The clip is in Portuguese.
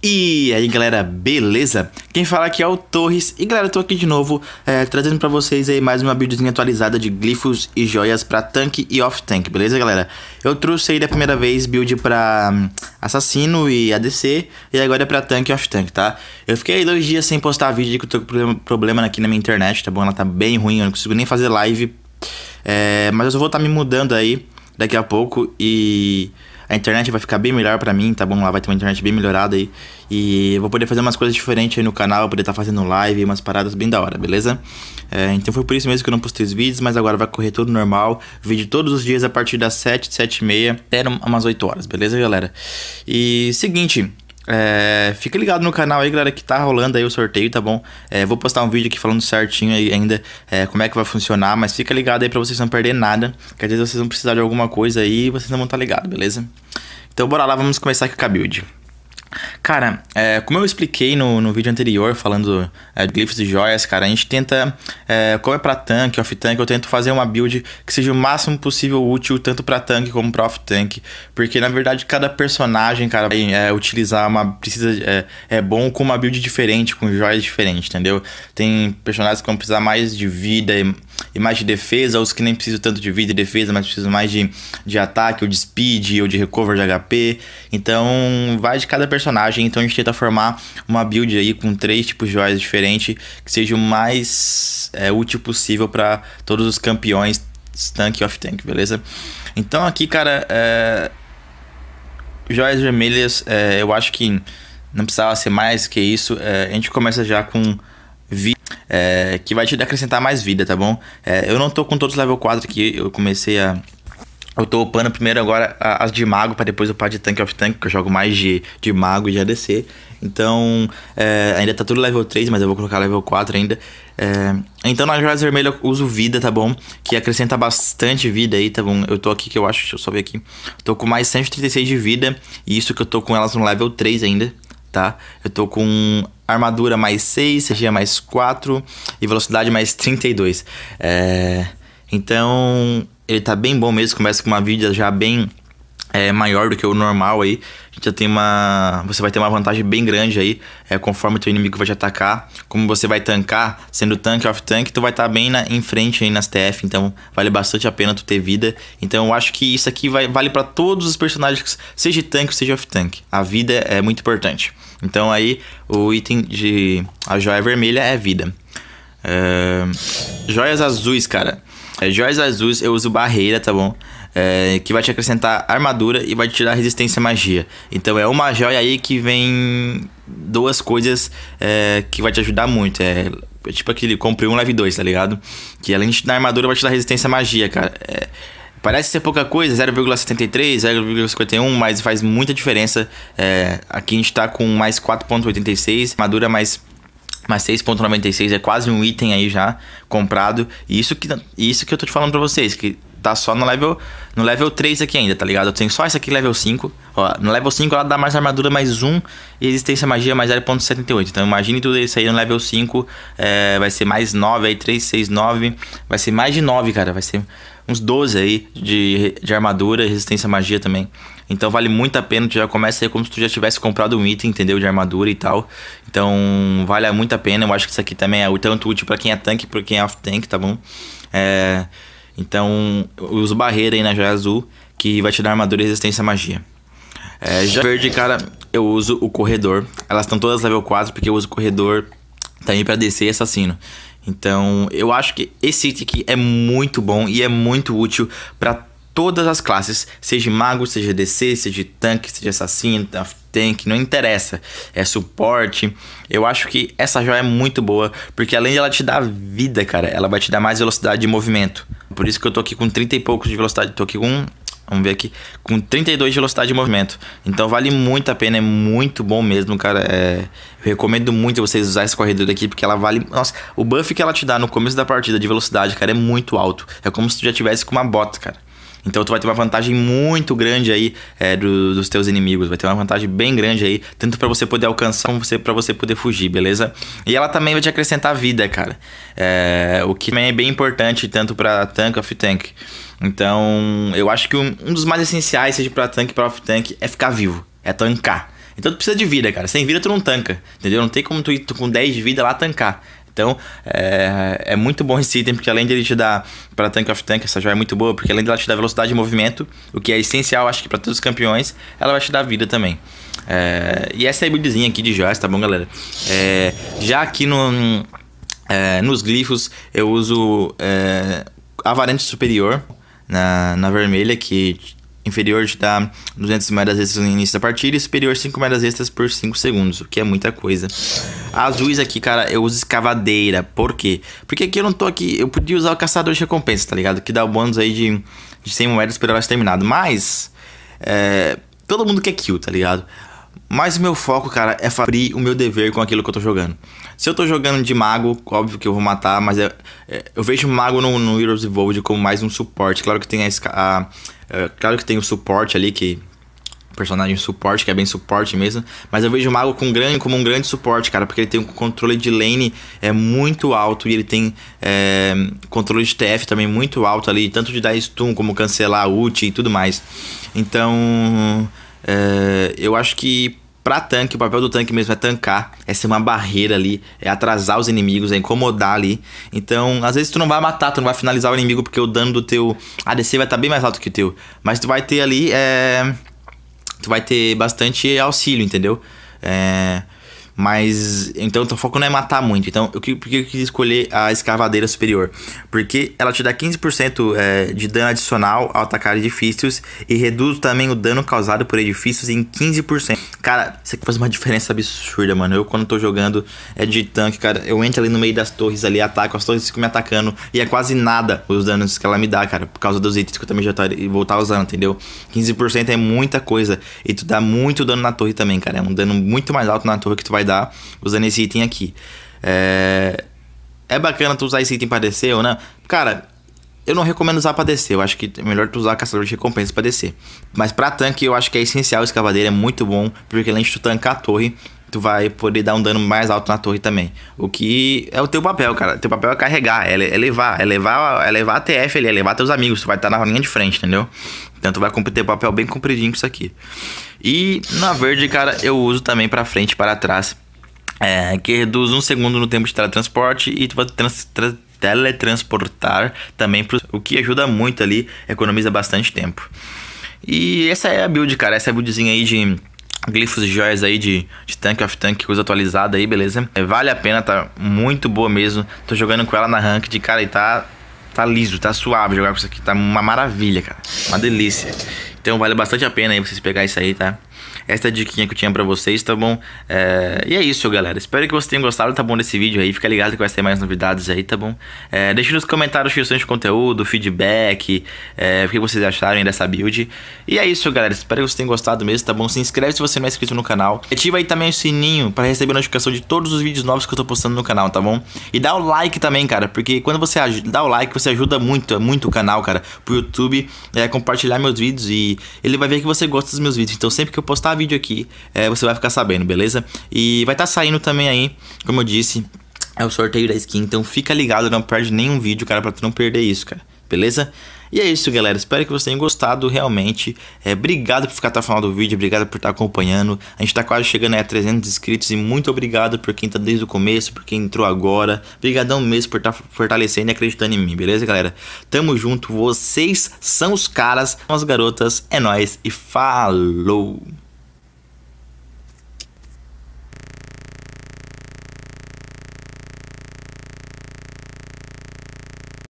E aí galera, beleza? Quem fala aqui é o Torres e galera, eu tô aqui de novo é, trazendo pra vocês aí mais uma buildzinha atualizada de glifos e joias pra tanque e off-tank, beleza galera? Eu trouxe aí da primeira vez build pra hum, assassino e ADC e agora é pra tanque e off-tank, tá? Eu fiquei aí dois dias sem postar vídeo que eu tô com problema aqui na minha internet, tá bom? Ela tá bem ruim, eu não consigo nem fazer live, é, mas eu vou estar tá me mudando aí daqui a pouco e a internet vai ficar bem melhor para mim, tá bom? Lá vai ter uma internet bem melhorada aí. E eu vou poder fazer umas coisas diferentes aí no canal, poder estar tá fazendo live, umas paradas bem da hora, beleza? É, então foi por isso mesmo que eu não postei os vídeos, mas agora vai correr tudo normal. Vídeo todos os dias a partir das 7, 7 e meia, até umas 8 horas, beleza, galera? E seguinte, é, fica ligado no canal aí, galera, que tá rolando aí o sorteio, tá bom? É, vou postar um vídeo aqui falando certinho aí ainda é, como é que vai funcionar, mas fica ligado aí pra vocês não perder nada, que às vezes vocês vão precisar de alguma coisa aí e vocês não vão estar tá ligados, beleza? Então bora lá, vamos começar aqui com a build. Cara, é, como eu expliquei no, no vídeo anterior, falando é, de glifos e joias, cara, a gente tenta, é, como é pra tanque, off-tank, eu tento fazer uma build que seja o máximo possível útil tanto pra tanque como pra off-tank. Porque, na verdade, cada personagem, cara, vai é, utilizar uma... precisa é, é bom com uma build diferente, com joias diferentes, entendeu? Tem personagens que vão precisar mais de vida e e mais de defesa, os que nem precisam tanto de vida e defesa, mas precisam mais de, de ataque, ou de speed, ou de recover de HP. Então, vai de cada personagem. Então, a gente tenta formar uma build aí com três tipos de joias diferentes, que seja o mais é, útil possível para todos os campeões tank off tank, beleza? Então, aqui, cara, é... joias vermelhas, é, eu acho que não precisava ser mais que isso. É, a gente começa já com. Vi é, que vai te acrescentar mais vida, tá bom? É, eu não tô com todos os level 4 aqui, eu comecei a. Eu tô upando primeiro agora as de mago para depois upar de tanque off tank. porque eu jogo mais de, de mago e de ADC. Então, é, ainda tá tudo level 3, mas eu vou colocar level 4 ainda. É, então, na Joias Vermelha eu uso vida, tá bom? Que acrescenta bastante vida aí, tá bom? Eu tô aqui, que eu acho, deixa eu só ver aqui. Tô com mais 136 de vida, e isso que eu tô com elas no level 3 ainda tá? Eu tô com armadura mais 6, CG mais 4 e velocidade mais 32. É... Então, ele tá bem bom mesmo, começa com uma vida já bem é maior do que o normal aí, A gente já tem uma, você vai ter uma vantagem bem grande aí, é, conforme o teu inimigo vai te atacar, como você vai tancar, sendo tanque off tank, tu vai estar tá bem na, em frente aí nas TF, então vale bastante a pena tu ter vida. Então eu acho que isso aqui vai, vale para todos os personagens, seja tanque, seja off tank. A vida é muito importante. Então aí o item de a joia vermelha é vida. É... Joias azuis, cara. É, joias azuis eu uso barreira, tá bom? É, que vai te acrescentar armadura e vai te tirar resistência à magia. Então é uma joia aí que vem duas coisas é, que vai te ajudar muito. É, é tipo aquele compre um, leve dois, tá ligado? Que além de te dar armadura, vai te dar resistência à magia, cara. É, Parece ser pouca coisa, 0,73, 0,51, mas faz muita diferença. É, aqui a gente tá com mais 4,86, armadura mais mas 6.96 é quase um item aí já comprado. E isso que, isso que eu tô te falando pra vocês, que tá só no level, no level 3 aqui ainda, tá ligado? Eu tenho só essa aqui level 5. Ó, no level 5 ela dá mais armadura mais 1 e resistência magia mais 0.78. Então imagine tudo isso aí no level 5. É, vai ser mais 9 aí, 3, 6, 9. Vai ser mais de 9, cara. Vai ser uns 12 aí de, de armadura e resistência magia também. Então vale muito a pena, tu já começa aí como se tu já tivesse comprado um item, entendeu? De armadura e tal. Então vale muito a pena. Eu acho que isso aqui também é tanto útil para quem é tanque, para quem é off-tank, tá bom? É, então uso barreira aí na joia azul, que vai te dar armadura e resistência à magia. É, já verde, cara, eu uso o corredor. Elas estão todas level 4, porque eu uso o corredor também para descer e assassino. Então, eu acho que esse item aqui é muito bom e é muito útil para todas as classes, seja mago, seja DC, seja tanque, seja assassino, tank, não interessa, é suporte. Eu acho que essa joia é muito boa, porque além de ela te dar vida, cara, ela vai te dar mais velocidade de movimento. Por isso que eu tô aqui com 30 e poucos de velocidade, tô aqui com Vamos ver aqui, com 32 de velocidade de movimento. Então vale muito a pena, é muito bom mesmo, cara. É, eu recomendo muito vocês usar esse corredor aqui, porque ela vale. Nossa, o buff que ela te dá no começo da partida de velocidade, cara, é muito alto. É como se tu já tivesse com uma bota, cara. Então tu vai ter uma vantagem muito grande aí é, do, dos teus inimigos, vai ter uma vantagem bem grande aí, tanto para você poder alcançar como você para você poder fugir, beleza? E ela também vai te acrescentar vida, cara. É, o que também é bem importante tanto para tank off tank. Então, eu acho que um, um dos mais essenciais, seja para tank para off tank, é ficar vivo, é tancar. Então tu precisa de vida, cara. Sem vida tu não tanca, entendeu? Não tem como tu ir tu, com 10 de vida lá tancar. Então é, é muito bom esse item, porque além de te dar para Tank of Tank, essa joia é muito boa, porque além de te dar velocidade de movimento, o que é essencial, acho que para todos os campeões, ela vai te dar vida também. É, e essa é a buildzinha aqui de joias, tá bom, galera? É, já aqui no, é, nos glifos, eu uso é, varante Superior na, na vermelha, que inferior de dar 200 moedas extras no início da partida e superior 5 moedas extras por 5 segundos, o que é muita coisa. Azuis aqui, cara, eu uso escavadeira. Por quê? Porque aqui eu não tô aqui, eu podia usar o caçador de recompensa, tá ligado? Que dá o bônus aí de, de 100 moedas por hora terminado, mas é, todo mundo quer kill, tá ligado? Mas o meu foco, cara, é cumprir o meu dever com aquilo que eu tô jogando. Se eu tô jogando de mago, óbvio que eu vou matar, mas é, é, eu vejo o mago no, no Heroes Evolved como mais um suporte. Claro que tem a, a é, claro que tem o suporte ali, que. Personagem suporte, que é bem suporte mesmo. Mas eu vejo o Mago com grande, como um grande suporte, cara, porque ele tem um controle de lane é muito alto e ele tem é, controle de TF também muito alto ali, tanto de dar stun como cancelar ult e tudo mais. Então. É, eu acho que Pra tanque, o papel do tanque mesmo é tancar, é ser uma barreira ali, é atrasar os inimigos, é incomodar ali. Então, às vezes tu não vai matar, tu não vai finalizar o inimigo porque o dano do teu ADC vai estar tá bem mais alto que o teu. Mas tu vai ter ali, é... Tu vai ter bastante auxílio, entendeu? É... Mas então teu foco não é matar muito. Então, eu, por que eu quis escolher a escavadeira superior? Porque ela te dá 15% é, de dano adicional ao atacar edifícios e reduz também o dano causado por edifícios em 15%. Cara, isso aqui faz uma diferença absurda, mano. Eu, quando tô jogando, é de tanque, cara. Eu entro ali no meio das torres ali, ataco, as torres ficam me atacando. E é quase nada os danos que ela me dá, cara. Por causa dos itens que eu também já tô vou tá usando, entendeu? 15% é muita coisa. E tu dá muito dano na torre também, cara. É um dano muito mais alto na torre que tu vai dar usando esse item aqui. É. É bacana tu usar esse item pra descer ou não? Cara, eu não recomendo usar pra descer. Eu acho que é melhor tu usar caçador de recompensa pra descer. Mas pra tanque eu acho que é essencial. Escavadeira é muito bom. Porque além de tu tancar a torre, tu vai poder dar um dano mais alto na torre também. O que é o teu papel, cara. teu papel é carregar, é, é levar. É levar, é levar a TF ali, é levar teus amigos. Tu vai estar tá na linha de frente, entendeu? Então tu vai cumprir teu papel bem compridinho com isso aqui. E na verde, cara, eu uso também pra frente e para trás. É, que reduz um segundo no tempo de teletransporte e tu vai trans, trans teletransportar também, pro, o que ajuda muito ali, economiza bastante tempo. E essa é a build, cara, essa é a buildzinha aí de glifos e joias aí de, de Tank of Tank coisa atualizada aí, beleza? É, vale a pena, tá muito boa mesmo. Tô jogando com ela na rank de cara e tá tá liso, tá suave jogar com isso aqui, tá uma maravilha, cara. Uma delícia. Então vale bastante a pena aí vocês pegar isso aí, tá? Essa é a diquinha que eu tinha para vocês, tá bom? É, e é isso, galera. Espero que vocês tenham gostado, tá bom, desse vídeo aí. Fica ligado que vai ter mais novidades aí, tá bom? É, deixe nos comentários sugestões de conteúdo, feedback, é, o que vocês acharam dessa build. E é isso, galera. Espero que vocês tenham gostado mesmo, tá bom? Se inscreve se você não é inscrito no canal. Ativa aí também o sininho para receber notificação de todos os vídeos novos que eu tô postando no canal, tá bom? E dá o like também, cara, porque quando você dá o like, você ajuda muito, é muito o canal, cara, pro YouTube é, compartilhar meus vídeos e ele vai ver que você gosta dos meus vídeos. Então sempre que eu postar vídeo aqui, é, você vai ficar sabendo, beleza? E vai estar tá saindo também aí, como eu disse, é o sorteio da skin. Então fica ligado, não perde nenhum vídeo, cara, pra tu não perder isso, cara. Beleza? E é isso, galera. Espero que vocês tenham gostado realmente. É, obrigado por ficar até o final do vídeo. Obrigado por estar tá acompanhando. A gente está quase chegando aí a 300 inscritos. E muito obrigado por quem tá desde o começo, por quem entrou agora. Obrigadão mesmo por estar tá fortalecendo e acreditando em mim, beleza, galera? Tamo junto. Vocês são os caras, são as garotas. É nós e falou!